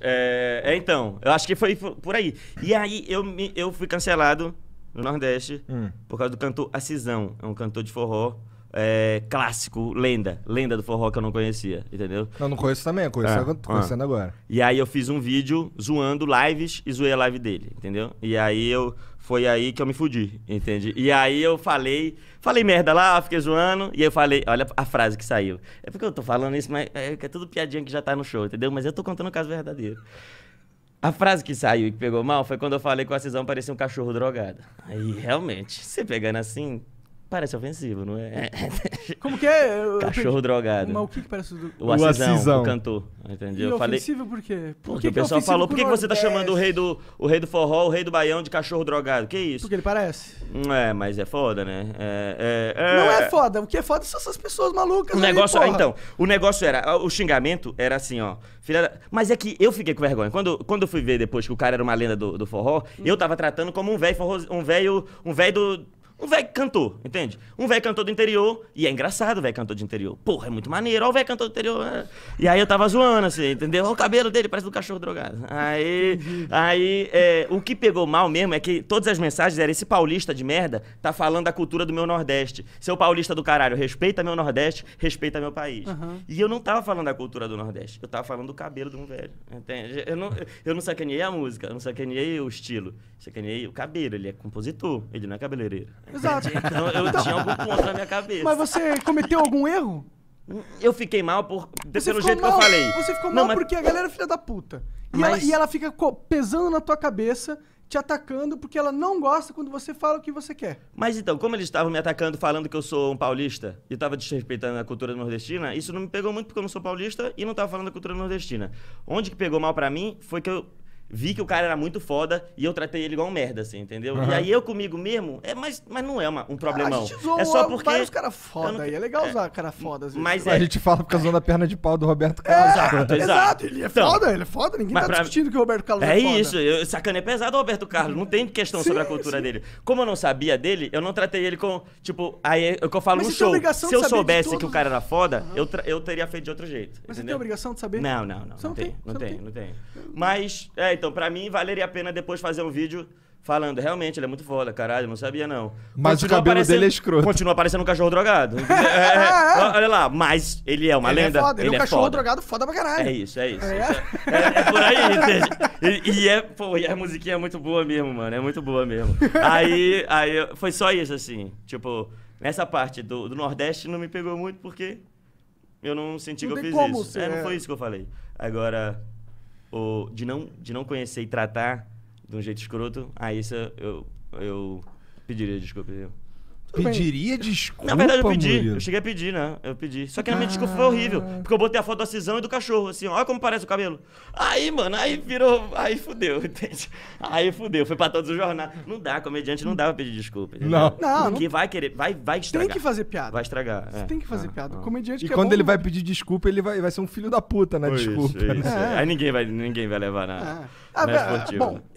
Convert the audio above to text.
É, é, então, eu acho que foi por aí. E aí eu, me, eu fui cancelado no Nordeste hum. por causa do cantor Cisão. É um cantor de forró é, clássico, lenda, lenda do forró que eu não conhecia, entendeu? Não, não conheço também, eu conheço, é, tô ah. conhecendo agora. E aí eu fiz um vídeo zoando lives e zoei a live dele, entendeu? E aí eu foi aí que eu me fudi, entende? E aí eu falei, falei merda lá, fiquei zoando, e eu falei, olha a frase que saiu. É porque eu tô falando isso, mas é, é tudo piadinha que já tá no show, entendeu? Mas eu tô contando o caso verdadeiro. A frase que saiu e que pegou mal foi quando eu falei que o Acisão parecia um cachorro drogado. Aí, realmente, você pegando assim, Parece ofensivo, não é? é. Como que é? Eu, Cachorro eu drogado. Mas o que, que parece do... o, o Assisão, Assisão. o cantor. Entendeu? E eu falei... ofensivo por quê? Por Porque que o é pessoal falou, por que, que você tá chamando o rei, do, o rei do forró, o rei do baião de cachorro drogado? Que isso? Porque ele parece. Hum, é, mas é foda, né? É, é, é, não é foda. O que é foda são essas pessoas malucas. O negócio, aí, então, o negócio era, o xingamento era assim, ó. Filha Mas é que eu fiquei com vergonha. Quando, quando eu fui ver depois que o cara era uma lenda do, do forró, hum. eu tava tratando como um velho um velho um velho do um velho cantor, entende? Um velho cantor do interior, e é engraçado o velho cantor do interior. Porra, é muito maneiro, ó o velho cantor do interior. Né? E aí eu tava zoando, assim, entendeu? Ó o cabelo dele, parece do cachorro drogado. Aí, aí é, o que pegou mal mesmo é que todas as mensagens eram esse paulista de merda tá falando da cultura do meu Nordeste. Seu paulista do caralho, respeita meu Nordeste, respeita meu país. Uhum. E eu não tava falando da cultura do Nordeste, eu tava falando do cabelo de um velho, entende? Eu não, eu não sacaneei a música, eu não sacaneei o estilo, sacaneei o cabelo, ele é compositor, ele não é cabeleireiro. Exato. Então eu então... tinha algum ponto na minha cabeça. Mas você cometeu algum erro? Eu fiquei mal por, você pelo jeito mal, que eu falei. Você ficou mal não, mas... porque a galera é filha da puta. E, mas... ela, e ela fica pesando na tua cabeça te atacando porque ela não gosta quando você fala o que você quer. Mas então, como eles estavam me atacando falando que eu sou um paulista e estava desrespeitando a cultura nordestina, isso não me pegou muito porque eu não sou paulista e não estava falando da cultura nordestina. Onde que pegou mal para mim foi que eu vi que o cara era muito foda e eu tratei ele igual um merda, assim, entendeu? Uhum. E aí eu comigo mesmo, é, mas, mas não é uma, um problemão. Ah, a Ah, é só porque. Vários caras foda, não... e é legal é. usar é, cara foda, às vezes. Mas é... A gente fala por causa da perna de pau do Roberto é, Carlos. É, exato, exato. Ele é então, foda, ele é foda, ninguém tá pra... discutindo que o Roberto Carlos é, é foda. É isso, eu, sacana é pesado o Roberto Carlos, não tem questão sim, sobre a cultura sim. dele. Como eu não sabia dele, eu não tratei ele com, tipo, aí é eu, eu falo mas um show. Se eu soubesse todos... que o cara era foda, uhum. eu, eu teria feito de outro jeito. Mas entendeu? você tem a obrigação de saber? Não, não, não. não, tem, não tem, não tem. Mas, então pra mim valeria a pena depois fazer um vídeo falando, realmente, ele é muito foda, caralho, não sabia não. Mas continua o cabelo dele é escroto. Continua parecendo um cachorro drogado. É, é, é, olha lá, mas ele é uma ele é lenda. É foda, ele, ele é um cachorro foda. drogado foda pra caralho. É isso, é isso. É, é, é por aí, E, e, é, pô, e a musiquinha é muito boa mesmo, mano, é muito boa mesmo. Aí, aí foi só isso, assim, tipo, nessa parte do, do Nordeste não me pegou muito porque eu não senti não que eu fiz isso. é, não foi isso que eu falei. Agora, ou de não, de não conhecer e tratar de um jeito escroto, aí isso eu, eu pediria desculpa. Pediria desculpa. Na verdade, eu pedi. Murilo. Eu cheguei a pedir, né? Eu pedi. Só que a minha ah. desculpa foi horrível. Ah. Porque eu botei a foto da cisão e do cachorro, assim, olha como parece o cabelo. Aí, mano, aí virou. Aí fudeu, entende? Aí fudeu. Foi pra todos os jornais. Não dá, comediante não dá pra pedir desculpa. Não. não. Porque não... vai querer. Vai, vai estragar. Tem que fazer piada. Vai estragar. Você é. tem que fazer ah, piada. Ah. Comediante E quando é bom... ele vai pedir desculpa, ele vai, vai ser um filho da puta, né? Desculpa. Isso, isso. É. é. Aí ninguém vai, ninguém vai levar na. É. na ah, bom,